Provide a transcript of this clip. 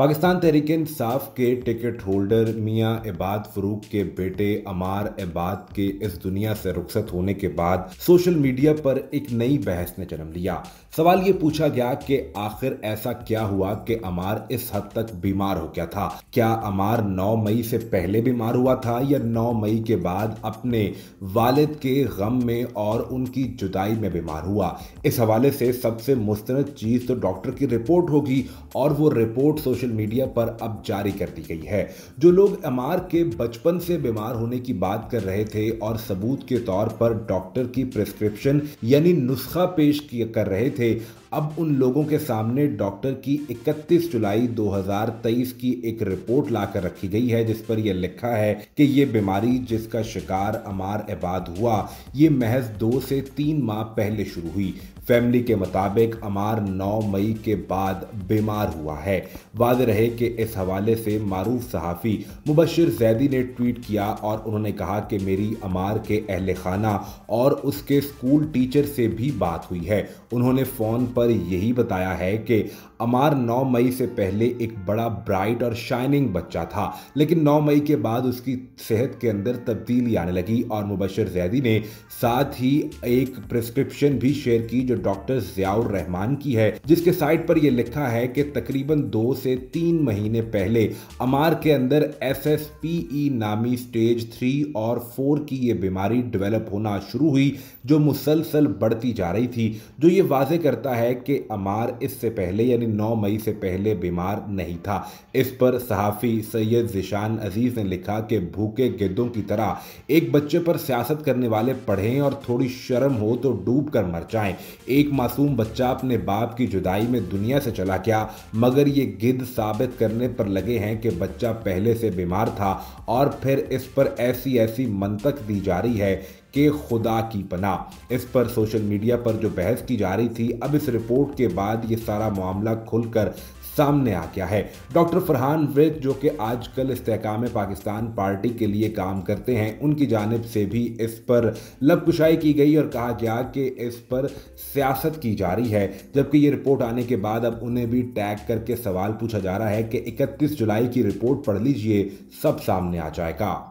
पाकिस्तान तहरीक इंसाफ के ticket holder मियाँ इबाद फरूक के बेटे अमार इबाद के इस दुनिया से रुखसत होने के बाद सोशल मीडिया पर एक नई बहस ने जन्म लिया सवाल ये पूछा गया कि आखिर ऐसा क्या हुआ कि अमार इस हद तक बीमार हो गया था क्या अमार 9 मई से पहले बीमार हुआ था या 9 मई के बाद अपने वालिद के गम में और उनकी जुदाई में बीमार हुआ इस हवाले से सबसे मुस्तरद चीज़ तो डॉक्टर की रिपोर्ट होगी और वो रिपोर्ट सोशल मीडिया पर अब जारी कर दी गई है जो लोग एमआर के बचपन से बीमार होने की बात कर रहे थे और सबूत के तौर पर डॉक्टर की प्रिस्क्रिप्शन यानी नुस्खा पेश कर रहे थे अब उन लोगों के सामने डॉक्टर की 31 जुलाई 2023 की एक रिपोर्ट लाकर रखी गई है जिस पर यह लिखा है कि ये बीमारी जिसका शिकार अमार आबाद हुआ ये महज दो से तीन माह पहले शुरू हुई फैमिली के मुताबिक अमार 9 मई के बाद बीमार हुआ है वाद रहे कि इस हवाले से मारूफ सहाफ़ी मुबशर जैदी ने ट्वीट किया और उन्होंने कहा कि मेरी अमार के अहल खाना और उसके स्कूल टीचर से भी बात हुई है उन्होंने फ़ोन पर पर यही बताया है कि अमार 9 मई से पहले एक बड़ा ब्राइट और शाइनिंग बच्चा था लेकिन 9 मई के बाद उसकी सेहत के अंदर तब्दीली आने लगी और मुबशर जैदी ने साथ ही एक प्रिस्क्रिप्शन भी शेयर की जो डॉक्टर जियाउर रहमान की है जिसके साइट पर यह लिखा है कि तकरीबन दो से तीन महीने पहले अमार के अंदर एस एस पी ई नामी स्टेज थ्री और फोर की ये बीमारी डेवलप होना शुरू हुई जो मुसलसल बढ़ती जा रही थी जो ये वाजे करता है है कि अमार इससे पहले यानी 9 मई से पहले बीमार नहीं था इस पर सहाफ़ी सैयद जिशान अजीज़ ने लिखा कि भूखे गिद्धों की तरह एक बच्चे पर सियासत करने वाले पढ़ें और थोड़ी शर्म हो तो डूब कर मर जाएँ एक मासूम बच्चा अपने बाप की जुदाई में दुनिया से चला गया मगर ये गिद्ध साबित करने पर लगे हैं कि बच्चा पहले से बीमार था और फिर इस पर ऐसी ऐसी मंतक दी जा रही है के खुदा की पना इस पर सोशल मीडिया पर जो बहस की जा रही थी अब इस रिपोर्ट के बाद ये सारा मामला खुलकर सामने आ गया है डॉक्टर फरहान वेद जो कि आजकल इस्तेकाम पाकिस्तान पार्टी के लिए काम करते हैं उनकी जानब से भी इस पर लबकुशाई की गई और कहा गया कि इस पर सियासत की जा रही है जबकि ये रिपोर्ट आने के बाद अब उन्हें भी टैग करके सवाल पूछा जा रहा है कि इकतीस जुलाई की रिपोर्ट पढ़ लीजिए सब सामने आ जाएगा